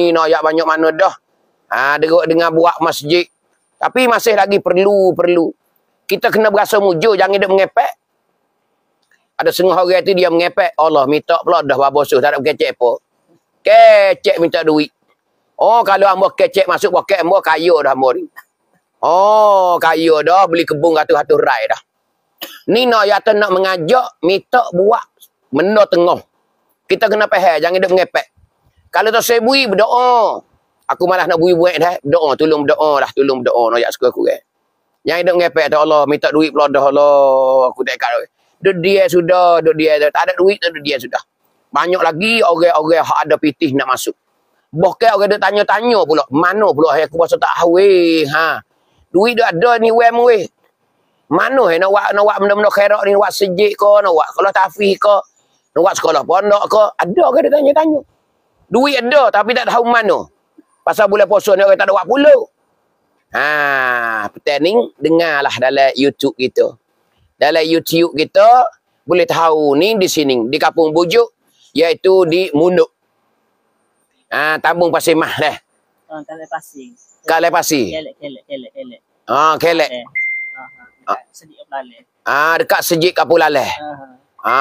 ni nak ayat banyak mana dah. Ha, dengar, dengar buat masjid. Tapi masih lagi perlu, perlu. Kita kena berasa mujur, jangan duduk mengepek. Ada setengah orang tu dia mengepek. Allah, minta pula dah babos bosu. tak ada kecek apa. Kecek minta duit. Oh, kalau ambo kecek masuk poket ambo kaya dah ambo ni. Oh, kayu dah, beli kebun ratus-ratus rai dah. Ni nak yata nak mengajak, minta buat menda tengah. Kita kena peher, jangan duduk mengepek. Kalau tak saya bui berdoa. Aku malah nak bui buat dah. doa, tolong berdoa lah. Tolong berdoa. Noyak suka aku kan. Yang hidup ngepek tu Allah. Minta duit pula dah Allah. Aku tak kata. Duduk dia sudah. Duduk dia sudah. Tak ada duit tu dia sudah. Banyak lagi orang-orang yang ada pitih nak masuk. Bahkan orang dia tanya-tanya pula. Mana pula eh, aku rasa tak hawe Ha. Duit dia ada ni wem weh. Mana eh, nak buat nak buat benda-benda khairat ni. Nak buat sejik ke. Nak buat kalau tafih ke. Nak buat sekolah pondok ke. Ada orang dia tanya-tanya. Duit ada tapi tak tahu mana. Pasal bulan puasa ni orang tak ada buat pula. Ha, pertanding dengarlah dalam YouTube kita. Dalam YouTube kita boleh tahu ni di sini di kampung Bujuk iaitu di Munduk. Ha, tabung pasir mah dah. Ah, kalai pasir. Kalai pasir. Kelek, kelek, kelek, kelek. Ha, eh, ah, kelek. Ha, ah, dekat sejik kapulale. Ha,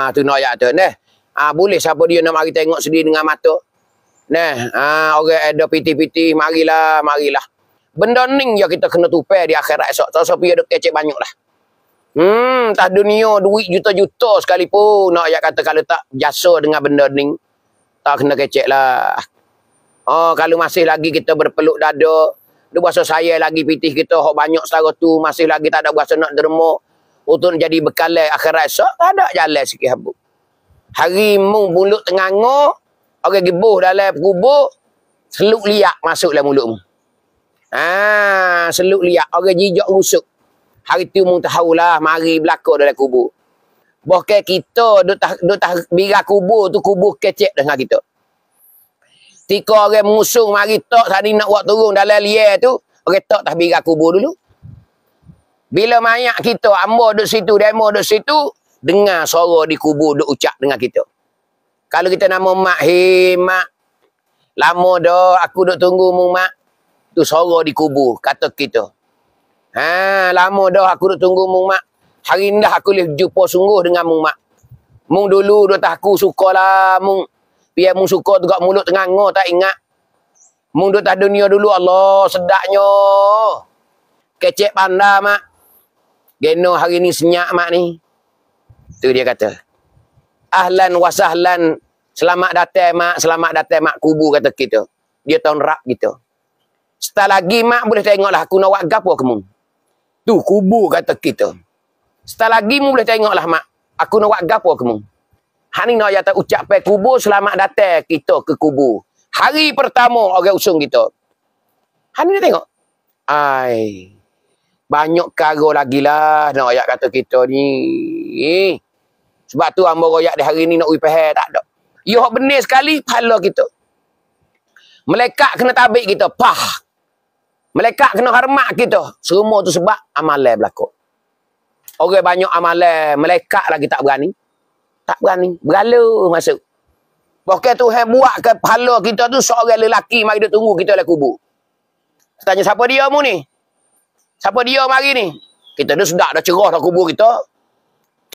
ah, tu nak ya tu ne. Ha, boleh siapa dia nak mari tengok sendiri dengan mata. Nah, ha, orang ada piti-piti, marilah, marilah. Benda ni ya kita kena tupai di akhirat esok. Tak sampai ada kecek banyak lah. Hmm, tak dunia duit juta-juta sekalipun. Nak ayat kata kalau tak jasa dengan benda ni. Tak kena kecek lah. Oh, kalau masih lagi kita berpeluk dada. Dia berasa saya lagi pitih kita. hok banyak setara tu. Masih lagi tak ada berasa nak derma. Untuk jadi bekalai akhirat esok. Tak ada jalan sikit habuk. Hari Harimau mulut tengah ngor. Orang okay, gebuh dalam kubur. Seluk liak masuk dalam mulutmu. Ah, ha, seluk liak. Orang okay, jijak rusuk. Hari tu mu tahulah mari berlaku dalam kubur. Bahkan kita duk tah, duk tah bira kubur tu kubur kecek dengan kita. Tika orang mengusung mari tak tadi nak buat turun dalam liar tu. Orang tak tah bira kubur dulu. Bila mayat kita ambo duk situ, demo duk situ, dengar suara di kubur duk ucap dengan kita. Kalau kita nama mak, hei mak, lama dah aku duk tunggu mu mak, tu suara di kubur, kata kita. Ha, lama dah aku duk tunggu mu mak, hari ini dah aku boleh jumpa sungguh dengan mu mak. Mung dulu dua tak aku suka lah mung. Biar mung suka juga mulut tengah ngo tak ingat. Mung dua tak dunia dulu Allah sedaknya. Kecek pandai mak. Geno hari ni senyak mak ni. Tu dia kata. Ahlan wasahlan, Selamat datang mak. Selamat datang mak kubu kata kita. Dia tahun rap kita. Setelah lagi mak boleh tengoklah aku nak buat gapo kamu. Tu kubu kata kita. Setelah lagi mu boleh lah mak. Aku nak buat gapo kamu. Hani nak ayat ucap pe kubu selamat datang kita ke kubu. Hari pertama orang usung kita. Hari nak tengok. ay, Banyak karo lagilah nak ayat kata kita ni. Eh. Sebab tu hamba royak di hari ni nak uripah tak ada. Ya hak benar sekali pahala kita. Melekat kena tabik kita, pah. Melekat kena hormat kita. Semua tu sebab amalan berlaku. Orang banyak amalan, melekat lagi tak berani. Tak berani, beralu masuk. Pokok tu yang buat ke pahala kita tu seorang lelaki mari dia tunggu kita dalam kubur. Tanya siapa dia mu ni? Siapa dia mari ni? Kita dah sedap dah cerah dah kubur kita.